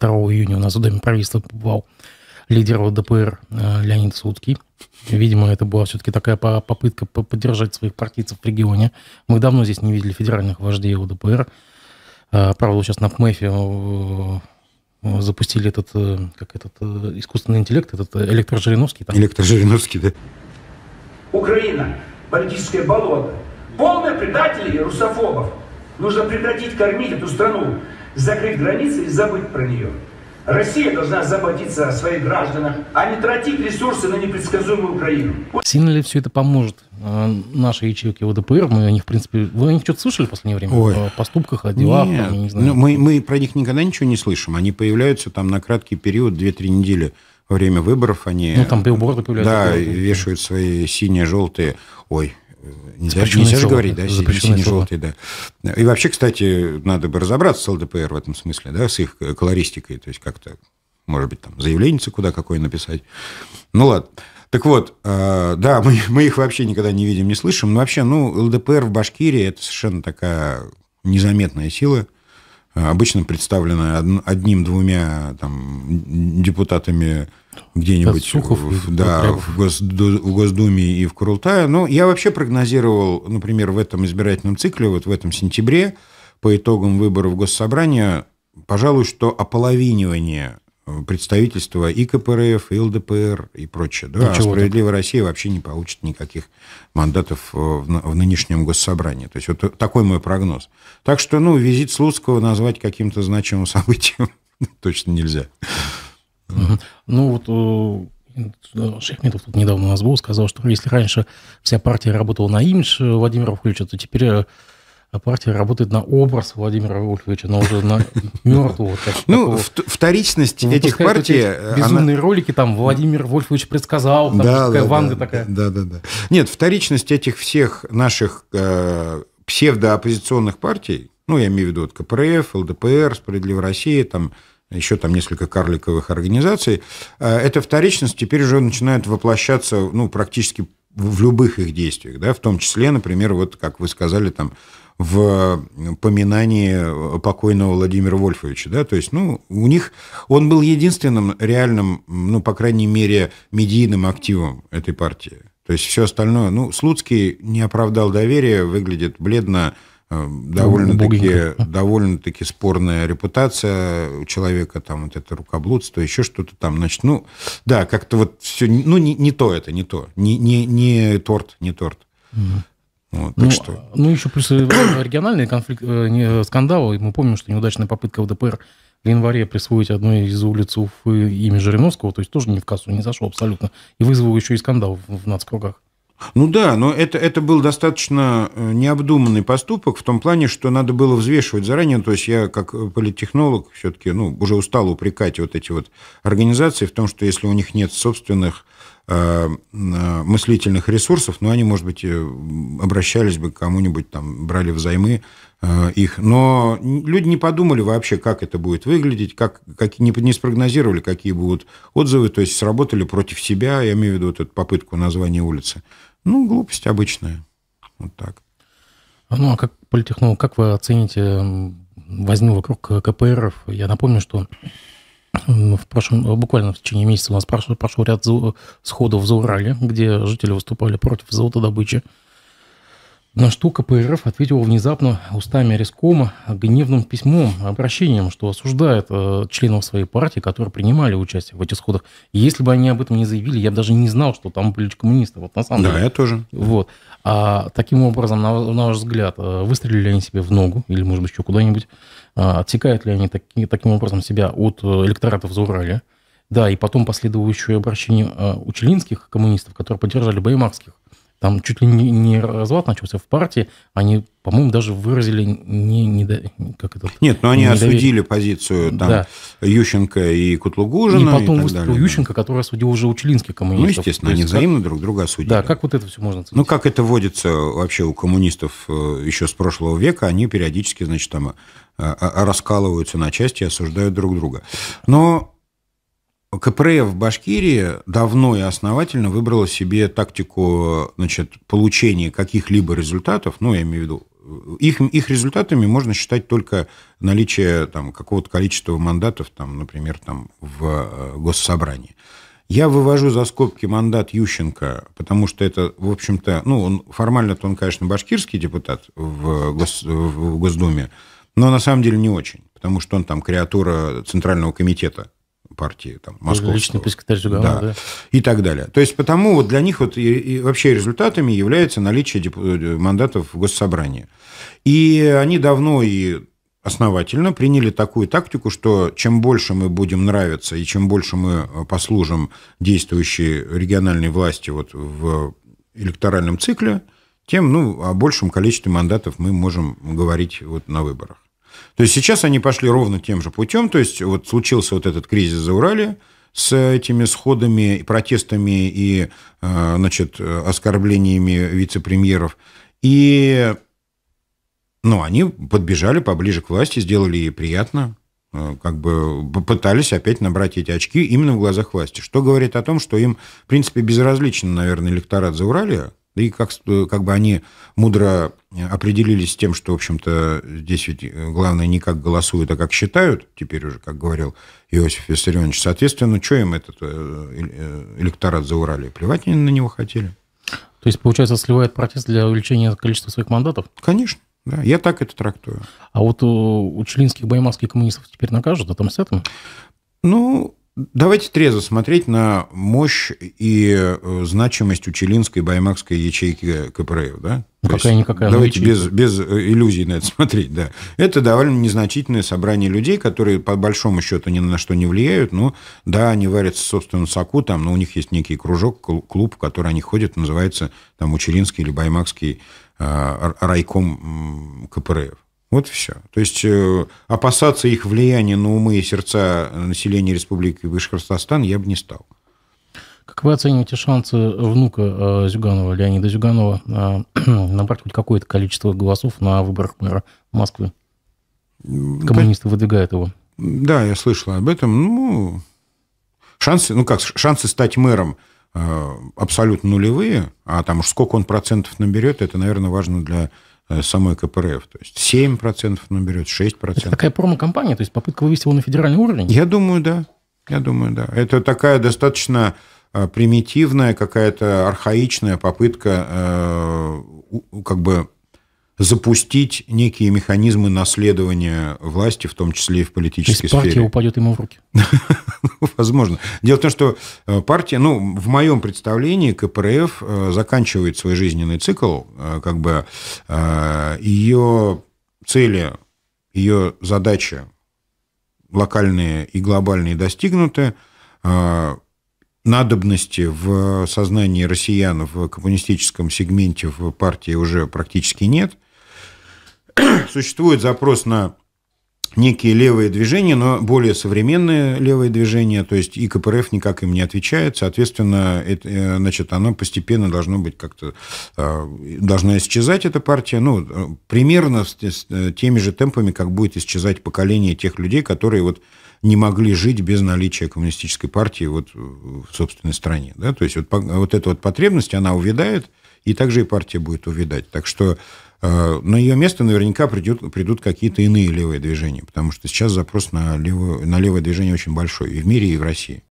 2 июня у нас в Доме правительства побывал лидер ЛДПР э, Леонид Сутки. Видимо, это была все-таки такая попытка поддержать своих партийцев в регионе. Мы давно здесь не видели федеральных вождей ЛДПР. Э, правда, сейчас на ПМЭФе э, запустили этот, как этот искусственный интеллект, этот электрожириновский. Там. Электрожириновский, да. Украина, Бальтийское болото, полное предателей и русофобов. Нужно прекратить кормить эту страну закрыть границы и забыть про нее. Россия должна заботиться о своих гражданах, а не тратить ресурсы на непредсказуемую Украину. Сильно ли все это поможет э, нашей ячейке ВДПР? Мы ну, о них, в принципе... Вы о них что-то слышали в последнее время? Ой. О поступках, о делах? Нет, там, не знаю. Ну, мы, мы про них никогда ничего не слышим. Они появляются там на краткий период, 2-3 недели во время выборов. Они, ну, там билборды появляются. Да, вешают свои синие, желтые. Ой, Нельзя, Почему нельзя же говорить, да, синий-желтый, да. И вообще, кстати, надо бы разобраться с ЛДПР в этом смысле, да, с их колористикой, то есть как-то, может быть, там заявление куда какое написать. Ну, ладно. Так вот, э, да, мы, мы их вообще никогда не видим, не слышим, но вообще, ну, ЛДПР в Башкирии – это совершенно такая незаметная сила – обычно представленная одним-двумя там, депутатами где-нибудь Сухов, в, да, в, Госду, в Госдуме и в Курултае. Но ну, я вообще прогнозировал, например, в этом избирательном цикле, вот в этом сентябре, по итогам выборов Госсобрания, пожалуй, что ополовинивание Э, представительства и КПРФ, и ЛДПР, и прочее. Да? Ничего а «Справедливая так. Россия» вообще не получит никаких мандатов э, в, в нынешнем госсобрании. То есть вот такой мой прогноз. Так что, ну, визит Слуцкого назвать каким-то значимым событием точно нельзя. Ну, вот э, Шехметов тут недавно у нас был, сказал, что если раньше вся партия работала на имидж Владимира Включа, то теперь а партия работает на образ Владимира Вольфовича, но уже на мертвого. Ну, вторичность ну, этих партий... Э, безумные ролики, там, Владимир Вольфович предсказал, там, такая ванга такая. Да, да, да. Нет, вторичность этих всех наших э, псевдооппозиционных партий, ну, я имею в виду вот КПРФ, ЛДПР, «Справедливая Россия», там, еще там несколько карликовых организаций, э, эта вторичность теперь уже начинает воплощаться, ну, практически в любых их действиях, да, в том числе, например, вот как вы сказали, там, в поминании э, покойного Владимира Вольфовича. Да? То есть, ну, у них он был единственным реальным, ну, по крайней мере, медийным активом этой партии. То есть все остальное, ну, Слуцкий не оправдал доверия, выглядит бледно, э, ну, довольно-таки довольно-таки спорная репутация у человека, там вот это рукоблудство, еще что-то там, значит, ну, да, как-то вот все, ну, не, не то это, не то, не, не, не торт, не торт. Угу. Вот, ну, что... ну, еще плюс э, региональные конфликты, э, э, скандалы. Мы помним, что неудачная попытка ВДПР в январе присвоить одну из улиц Уфы имя Жириновского, то есть тоже не в кассу не зашел абсолютно. И вызвал еще и скандал в нацкругах. Ну да, но это, это был достаточно необдуманный поступок в том плане, что надо было взвешивать заранее. Ну, то есть я как политтехнолог все-таки ну, уже устал упрекать вот эти вот организации в том, что если у них нет собственных Э, э, мыслительных ресурсов, но они, может быть, э, обращались бы к кому-нибудь, там, брали взаймы их. Но люди не подумали вообще, как это будет выглядеть, как, как не, не спрогнозировали, какие будут отзывы, то есть сработали против себя, я имею в виду вот эту попытку названия улицы. Ну, глупость обычная. Вот так. Ну, а как политехнолог, ну, как вы оцените возню вокруг КПРов? Я напомню, что в прошлом, буквально в течение месяца у нас прошел, прошел ряд сходов в Заурале, где жители выступали против золотодобычи. добычи на что КПРФ ответила внезапно устами Рескома гневным письмом, обращением, что осуждает э, членов своей партии, которые принимали участие в этих сходах. И если бы они об этом не заявили, я бы даже не знал, что там были коммунисты. Вот на самом да, деле. я тоже. Вот. А таким образом, на, на ваш взгляд, э, выстрелили ли они себе в ногу или, может быть, еще куда-нибудь? А, отсекают ли они таки, таким образом себя от э, электоратов за Урале? Да, и потом последующее обращение э, учелинских коммунистов, которые поддержали баймарских там чуть ли не, не развод начался в партии. Они, по-моему, даже выразили не, не как это, Нет, но ну, они недоверие. осудили позицию там, да. Ющенко и Кутлугужина. И потом и выступил далее, Ющенко, да. который осудил уже Учелинских коммунистов. Ну, естественно, они взаимно друг друга осудили. Да, как вот это все можно ну, оценить? Ну, как это водится вообще у коммунистов э, еще с прошлого века, они периодически, значит, там э, э, раскалываются на части и осуждают друг друга. Но КПРФ в Башкирии давно и основательно выбрала себе тактику значит, получения каких-либо результатов, ну, я имею в виду их, их результатами можно считать только наличие там, какого-то количества мандатов, там, например, там, в э, госсобрании. Я вывожу за скобки мандат Ющенко, потому что это, в общем-то, ну, он, формально-то он, конечно, башкирский депутат в, гос, в Госдуме, но на самом деле не очень, потому что он там креатура Центрального комитета партии там, московского. Личный пресс-секретарь да. да. И так далее. То есть, потому вот для них вот и, и вообще результатами является наличие деп... Э, мандатов в госсобрании. И они давно и основательно приняли такую тактику, что чем больше мы будем нравиться и чем больше мы э, послужим действующей региональной власти вот в электоральном цикле, тем ну, о большем количестве мандатов мы можем говорить вот на выборах. То есть сейчас они пошли ровно тем же путем, то есть вот случился вот этот кризис за Урале с этими сходами, протестами и э, значит, оскорблениями вице-премьеров. И ну, они подбежали поближе к власти, сделали ей приятно, э, как бы попытались опять набрать эти очки именно в глазах власти, что говорит о том, что им, в принципе, безразличен, наверное, электорат за Урале, и как, э, как бы они мудро э, определились с тем, что, в общем-то, здесь ведь э, главное не как голосуют, а как считают, теперь уже, как говорил Иосиф Виссарионович. Соответственно, что им этот электорат за Урале? Плевать они на него хотели. То есть, получается, сливает протест для увеличения количества своих мандатов? Конечно. Да, я так это трактую. А вот у, у чилинских баймарских коммунистов теперь накажут, а там с этим? Ну, Давайте трезво смотреть на мощь и э, значимость Учелинской и Баймакской ячейки КПРФ, да? Ну, Какая-никакая ну, Давайте без, без э, иллюзий на это смотреть, да. Это довольно незначительное собрание людей, которые по большому счету ни на что не влияют. Ну, да, они варятся в собственном соку, там, но у них есть некий кружок, клуб, в который они ходят, называется там Учелинский или Баймакский э, райком КПРФ. Вот и все. То есть э, опасаться их влияния на умы и сердца населения Республики Башкортостан я бы не стал. Как вы оцениваете шансы внука э, Зюганова, Леонида Зюганова, э, набрать хоть какое-то количество голосов на выборах мэра Москвы? Коммунисты да, выдвигают его. Да, я слышал об этом. Ну, шансы, ну как, шансы стать мэром э, абсолютно нулевые, а там уж сколько он процентов наберет, это, наверное, важно для Э, самой КПРФ. То есть 7% наберет, 6%. Это такая промо-компания, то есть попытка вывести его на федеральный уровень? Я думаю, да. Я думаю, да. Это такая достаточно э, примитивная, какая-то архаичная попытка э, как бы запустить некие механизмы наследования власти, в том числе и в политической То есть сфере. партия упадет ему в руки. Ну, возможно. Дело в том, что э, партия, ну, в моем представлении, КПРФ э, заканчивает свой жизненный цикл, э, как бы ее цели, ее задачи локальные и глобальные достигнуты, надобности в сознании россиян в коммунистическом сегменте в партии уже практически нет – существует запрос на некие левые движения, но более современные левые движения, то есть и КПРФ никак им не отвечает, соответственно, это, э, значит, оно постепенно должно быть как-то, э, должна исчезать эта партия, ну, э, примерно с, теми же темпами, как будет исчезать поколение тех людей, которые вот не могли жить без наличия коммунистической партии вот в собственной стране, да, то есть вот, вот эта вот потребность, она увядает, и также и партия будет увядать, так что Э, на ее место наверняка придет, придут какие-то иные левые движения, потому что сейчас запрос на левое, на левое движение очень большой и в мире, и в России.